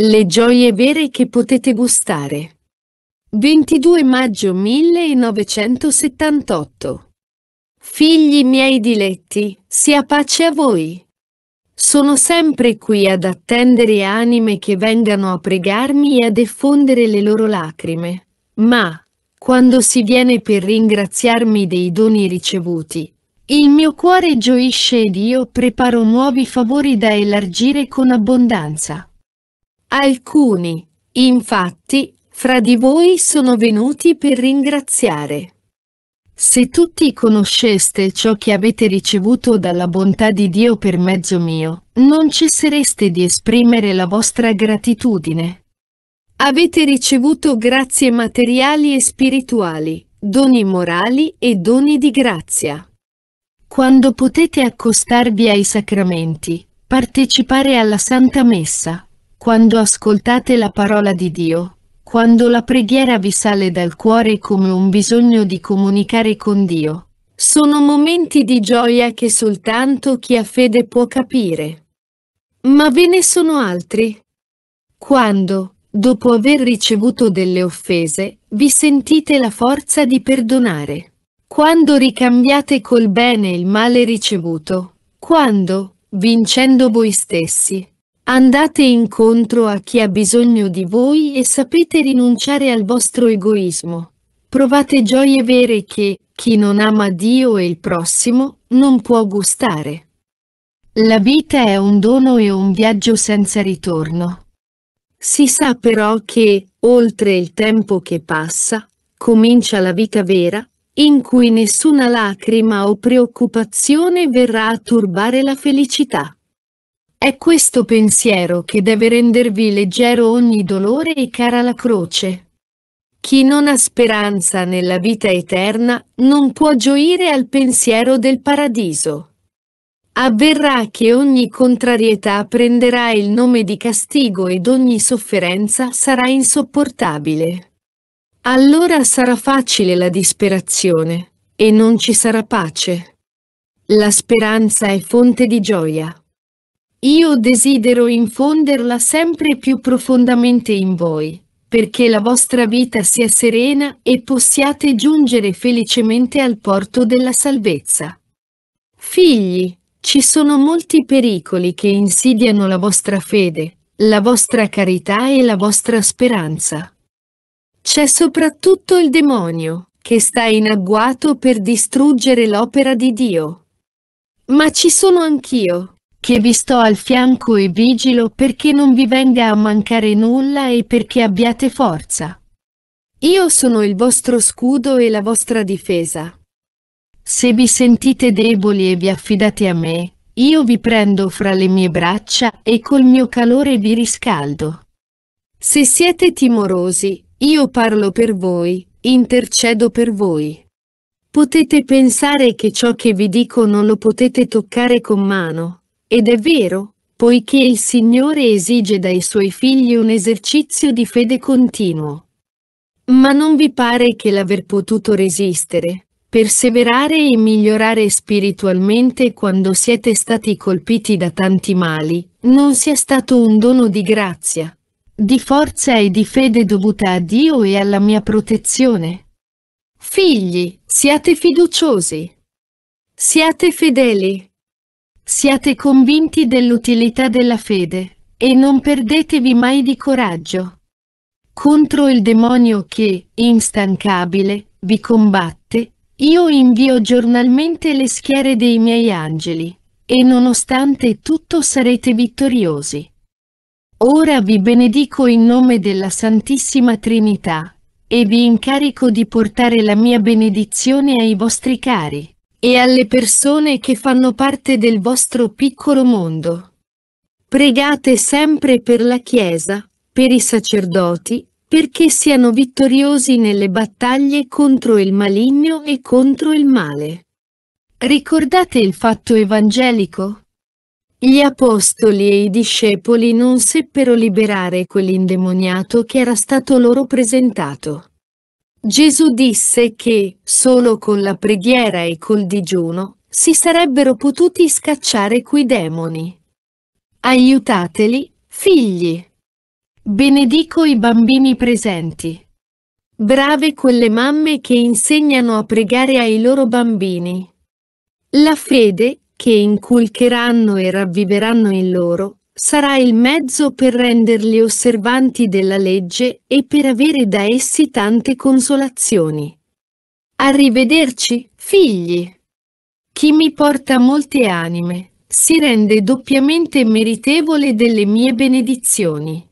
Le gioie vere che potete gustare. 22 maggio 1978. Figli miei diletti, sia pace a voi. Sono sempre qui ad attendere anime che vengano a pregarmi e a diffondere le loro lacrime. Ma, quando si viene per ringraziarmi dei doni ricevuti, il mio cuore gioisce ed io preparo nuovi favori da elargire con abbondanza. Alcuni, infatti, fra di voi sono venuti per ringraziare. Se tutti conosceste ciò che avete ricevuto dalla bontà di Dio per mezzo mio, non cessereste di esprimere la vostra gratitudine. Avete ricevuto grazie materiali e spirituali, doni morali e doni di grazia. Quando potete accostarvi ai sacramenti, partecipare alla Santa Messa, quando ascoltate la parola di Dio, quando la preghiera vi sale dal cuore come un bisogno di comunicare con Dio. Sono momenti di gioia che soltanto chi ha fede può capire. Ma ve ne sono altri. Quando, dopo aver ricevuto delle offese, vi sentite la forza di perdonare. Quando ricambiate col bene il male ricevuto. Quando, vincendo voi stessi, Andate incontro a chi ha bisogno di voi e sapete rinunciare al vostro egoismo. Provate gioie vere che, chi non ama Dio e il prossimo, non può gustare. La vita è un dono e un viaggio senza ritorno. Si sa però che, oltre il tempo che passa, comincia la vita vera, in cui nessuna lacrima o preoccupazione verrà a turbare la felicità. È questo pensiero che deve rendervi leggero ogni dolore e cara la croce. Chi non ha speranza nella vita eterna non può gioire al pensiero del paradiso. Avverrà che ogni contrarietà prenderà il nome di castigo ed ogni sofferenza sarà insopportabile. Allora sarà facile la disperazione, e non ci sarà pace. La speranza è fonte di gioia. Io desidero infonderla sempre più profondamente in voi, perché la vostra vita sia serena e possiate giungere felicemente al porto della salvezza. Figli, ci sono molti pericoli che insidiano la vostra fede, la vostra carità e la vostra speranza. C'è soprattutto il demonio, che sta in agguato per distruggere l'opera di Dio. Ma ci sono anch'io, che vi sto al fianco e vigilo perché non vi venga a mancare nulla e perché abbiate forza. Io sono il vostro scudo e la vostra difesa. Se vi sentite deboli e vi affidate a me, io vi prendo fra le mie braccia e col mio calore vi riscaldo. Se siete timorosi, io parlo per voi, intercedo per voi. Potete pensare che ciò che vi dico non lo potete toccare con mano, ed è vero, poiché il Signore esige dai suoi figli un esercizio di fede continuo. Ma non vi pare che l'aver potuto resistere, perseverare e migliorare spiritualmente quando siete stati colpiti da tanti mali, non sia stato un dono di grazia, di forza e di fede dovuta a Dio e alla mia protezione? Figli, siate fiduciosi. Siate fedeli, Siate convinti dell'utilità della fede, e non perdetevi mai di coraggio. Contro il demonio che, instancabile, vi combatte, io invio giornalmente le schiere dei miei angeli, e nonostante tutto sarete vittoriosi. Ora vi benedico in nome della Santissima Trinità, e vi incarico di portare la mia benedizione ai vostri cari e alle persone che fanno parte del vostro piccolo mondo. Pregate sempre per la Chiesa, per i sacerdoti, perché siano vittoriosi nelle battaglie contro il maligno e contro il male. Ricordate il fatto evangelico? Gli apostoli e i discepoli non seppero liberare quell'indemoniato che era stato loro presentato. Gesù disse che, solo con la preghiera e col digiuno, si sarebbero potuti scacciare quei demoni. Aiutateli, figli! Benedico i bambini presenti. Brave quelle mamme che insegnano a pregare ai loro bambini. La fede, che inculcheranno e ravviveranno in loro, sarà il mezzo per renderli osservanti della legge e per avere da essi tante consolazioni. Arrivederci, figli! Chi mi porta molte anime, si rende doppiamente meritevole delle mie benedizioni.